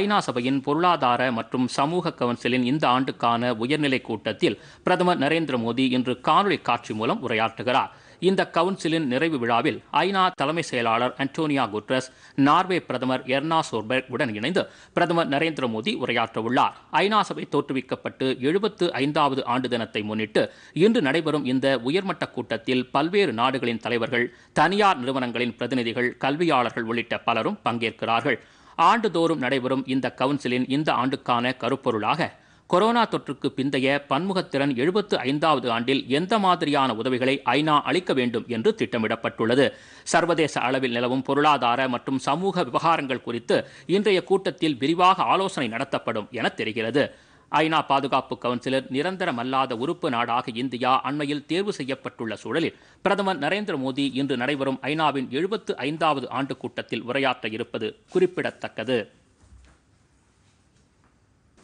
ஐநா சபையின் பொருளாதார மற்றும் சமூக கவுன்சிலின் இந்த ஆண்டுக்கான உயர்நிலை கூட்டத்தில் பிரதமர் நரேந்திர மோடி இன்று காணொலி காட்சி மூலம் உரையாற்றுகிறார் இந்த கவுன்சிலின் நிறைவு விழாவில் ஐநா தலைமை செயலாளர் அன்டோனியா குட்ரஸ் நார்வே பிரதமர் எர்னா சோர்பெர்க் உடன் இணைந்து பிரதமர் நரேந்திர மோடி உரையாற்றவுள்ளார் ஐநா சபை தோற்றுவிக்கப்பட்டு எழுபத்து ஐந்தாவது ஆண்டு தினத்தை முன்னிட்டு இன்று நடைபெறும் இந்த உயர்மட்ட கூட்டத்தில் பல்வேறு நாடுகளின் தலைவர்கள் தனியார் நிறுவனங்களின் பிரதிநிதிகள் கல்வியாளர்கள் உள்ளிட்ட பலரும் பங்கேற்கிறார்கள் ஆண்டுதோறும் நடைபெறும் இந்த கவுன்சிலின் இந்த ஆண்டுக்கான கருப்பொருளாக கொரோனா தொற்றுக்கு பிந்தைய பன்முகத்திறன் எழுபத்து ஐந்தாவது ஆண்டில் எந்த மாதிரியான உதவிகளை ஐநா அளிக்க வேண்டும் என்று திட்டமிடப்பட்டுள்ளது சர்வதேச அளவில் நிலவும் பொருளாதார மற்றும் சமூக விவகாரங்கள் குறித்து இன்றைய கூட்டத்தில் விரிவாக ஆலோசனை நடத்தப்படும் என தெரிகிறது ஐநா பாதுகாப்பு கவுன்சிலர் நிரந்தரமல்லாத உறுப்பு நாடாக இந்தியா அண்மையில் தேர்வு செய்யப்பட்டுள்ள சூழலில் பிரதமர் நரேந்திர மோடி இன்று நடைபெறும் ஐநாவின் எழுபத்து ஐந்தாவது ஆண்டு கூட்டத்தில் உரையாற்ற இருப்பது குறிப்பிடத்தக்கது